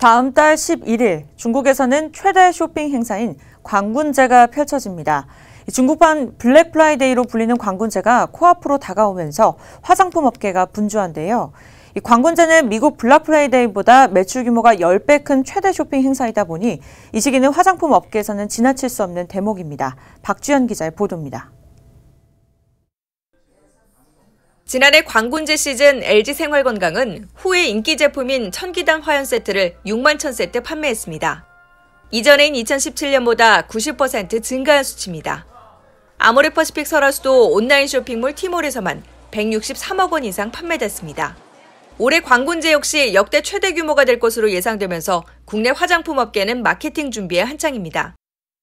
다음 달 11일 중국에서는 최대 쇼핑 행사인 광군제가 펼쳐집니다. 중국판 블랙 프라이데이로 불리는 광군제가 코앞으로 다가오면서 화장품 업계가 분주한데요. 이 광군제는 미국 블랙 프라이데이보다 매출 규모가 10배 큰 최대 쇼핑 행사이다 보니 이 시기는 화장품 업계에서는 지나칠 수 없는 대목입니다. 박주현 기자의 보도입니다. 지난해 광군제 시즌 LG생활건강은 후에 인기 제품인 천기단 화연 세트를 6만 천 세트 판매했습니다. 이전인 2017년보다 90% 증가한 수치입니다. 아모레퍼시픽 설화수도 온라인 쇼핑몰 티몰에서만 163억 원 이상 판매됐습니다. 올해 광군제 역시 역대 최대 규모가 될 것으로 예상되면서 국내 화장품 업계는 마케팅 준비에 한창입니다.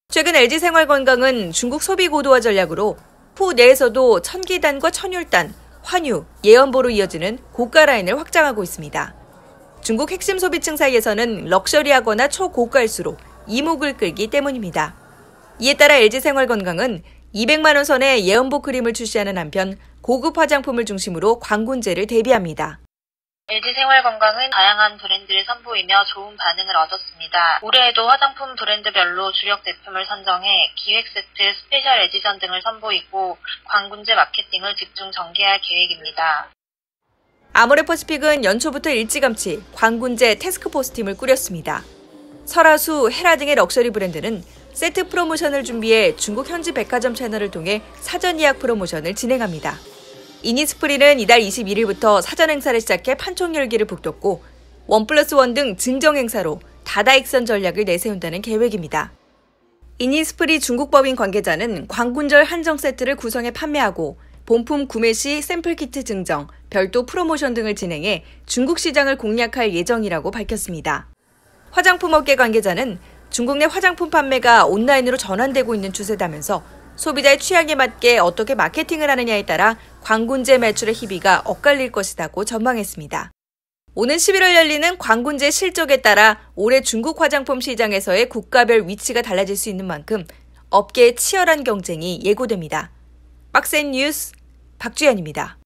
최근 LG생활건강은 중국 소비 고도화 전략으로 후 내에서도 천기단과 천율단, 환유, 예언보로 이어지는 고가 라인을 확장하고 있습니다. 중국 핵심 소비층 사이에서는 럭셔리하거나 초고가일수록 이목을 끌기 때문입니다. 이에 따라 LG생활건강은 200만원 선의 예언보 크림을 출시하는 한편 고급 화장품을 중심으로 광군제를 대비합니다. LG 생활건강은 다양한 브랜드를 선보이며 좋은 반응을 얻었습니다. 올해에도 화장품 브랜드별로 주력 제품을 선정해 기획 세트, 스페셜 에디션 등을 선보이고 광군제 마케팅을 집중 전개할 계획입니다. 아모레퍼시픽은 연초부터 일찌감치 광군제 테스크포스팀을 꾸렸습니다. 설화수, 헤라 등의 럭셔리 브랜드는 세트 프로모션을 준비해 중국 현지 백화점 채널을 통해 사전 예약 프로모션을 진행합니다. 이니스프리는 이달 21일부터 사전 행사를 시작해 판촉 열기를 북돋고 원 플러스 원등 증정 행사로 다다익선 전략을 내세운다는 계획입니다. 이니스프리 중국법인 관계자는 광군절 한정 세트를 구성해 판매하고 본품 구매 시 샘플 키트 증정, 별도 프로모션 등을 진행해 중국 시장을 공략할 예정이라고 밝혔습니다. 화장품 업계 관계자는 중국 내 화장품 판매가 온라인으로 전환되고 있는 추세다면서 소비자의 취향에 맞게 어떻게 마케팅을 하느냐에 따라 광군제 매출의 희비가 엇갈릴 것이라고 전망했습니다. 오는 11월 열리는 광군제 실적에 따라 올해 중국 화장품 시장에서의 국가별 위치가 달라질 수 있는 만큼 업계의 치열한 경쟁이 예고됩니다. 빡센 뉴스 박주연입니다.